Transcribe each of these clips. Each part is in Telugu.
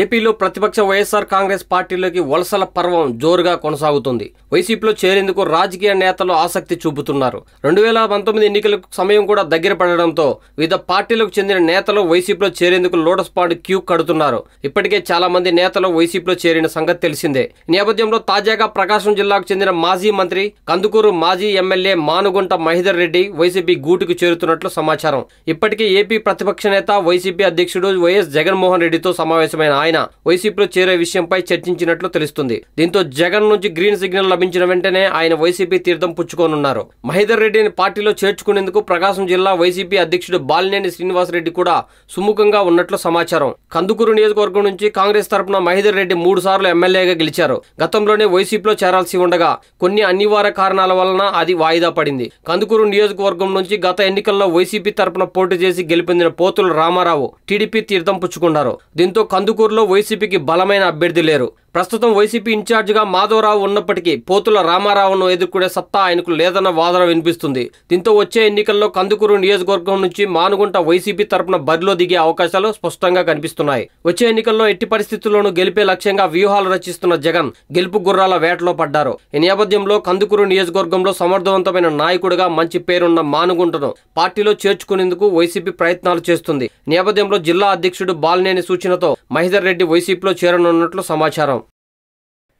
ఏపీలో ప్రతిపక్ష వైఎస్ఆర్ కాంగ్రెస్ పార్టీలోకి వలసల పర్వం జోరుగా కొనసాగుతుంది వైసీపీలో చేరేందుకు రాజకీయ నేతలు ఆసక్తి చూపుతున్నారు రెండు వేల పంతొమ్మిది ఎన్నికలకు సమయం కూడా దగ్గర పడడంతో వివిధ పార్టీలకు చెందిన నేతలు వైసీపీలో చేరేందుకు లోటస్ పాండ్ క్యూ కడుతున్నారు ఇప్పటికే చాలా మంది నేతలు వైసీపీలో చేరిన సంగతి తెలిసిందే నేపథ్యంలో తాజాగా ప్రకాశం జిల్లాకు చెందిన మాజీ మంత్రి కందుకూరు మాజీ ఎమ్మెల్యే మానుగుంట మహేందర్ రెడ్డి వైసీపీ గూటుకు చేరుతున్నట్లు సమాచారం ఇప్పటికే ఏపీ ప్రతిపక్ష నేత వైసీపీ అధ్యక్షుడు వైఎస్ జగన్మోహన్ రెడ్డితో సమావేశమైన ఆయన వైసీపీలో చేరే విషయంపై చర్చించినట్లు తెలుస్తుంది దీంతో జగన్ నుంచి గ్రీన్ సిగ్నల్ లభించిన వెంటనే ఆయన వైసీపీ తీర్థం పుచ్చుకోనున్నారు మహేందర్ రెడ్డిని పార్టీలో చేర్చుకునేందుకు ప్రకాశం జిల్లా వైసీపీ అధ్యక్షుడు బాలినేని శ్రీనివాసరెడ్డి కూడా సుముఖంగా ఉన్నట్లు సమాచారం కందుకూరు నియోజకవర్గం నుంచి కాంగ్రెస్ తరపున మహేందర్ రెడ్డి మూడు సార్లు ఎమ్మెల్యేగా గెలిచారు గతంలోనే వైసీపీలో చేరాల్సి ఉండగా కొన్ని అనివార్య కారణాల వలన అది వాయిదా పడింది కందుకూరు నియోజకవర్గం నుంచి గత ఎన్నికల్లో వైసీపీ తరపున పోటీ చేసి గెలిపొందిన పోతులు రామారావు టీడీపీ తీర్థం పుచ్చుకున్నారు దీంతో కందుకూరు పొంగనూరులో వైసీపీకి బలమైన అభ్యర్థి లేరు ప్రస్తుతం వైసీపీ ఇన్ఛార్జిగా మాధవరావు ఉన్నప్పటికీ పోతుల రామారావును ఎదుర్కొనే సత్తా ఆయనకు లేదన్న వాదన వినిపిస్తుంది దీంతో వచ్చే ఎన్నికల్లో కందుకూరు నియోజకవర్గం నుంచి మానుగుంట వైసీపీ తరపున బరిలో దిగే అవకాశాలు స్పష్టంగా కనిపిస్తున్నాయి వచ్చే ఎన్నికల్లో ఎట్టి పరిస్థితుల్లోనూ గెలిపే లక్ష్యంగా వ్యూహాలు రచిస్తున్న జగన్ గెలుపు గుర్రాల వేటలో పడ్డారు ఈ నేపథ్యంలో కందుకూరు నియోజకవర్గంలో సమర్థవంతమైన నాయకుడిగా మంచి పేరున్న మానుగుంటను పార్టీలో చేర్చుకునేందుకు వైసీపీ ప్రయత్నాలు చేస్తుంది నేపథ్యంలో జిల్లా అధ్యక్షుడు బాలినేని సూచనతో మహిదర్ శ్రీధర్ రెడ్డి వైసీపీలో చేరనున్నట్లు సమాచారం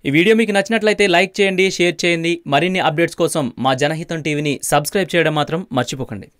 ఈ వీడియో మీకు నచ్చినట్లయితే లైక్ చేయండి షేర్ చేయండి మరిన్ని అప్డేట్స్ కోసం మా జనహితం టీవీని సబ్స్క్రైబ్ చేయడం మాత్రం మర్చిపోకండి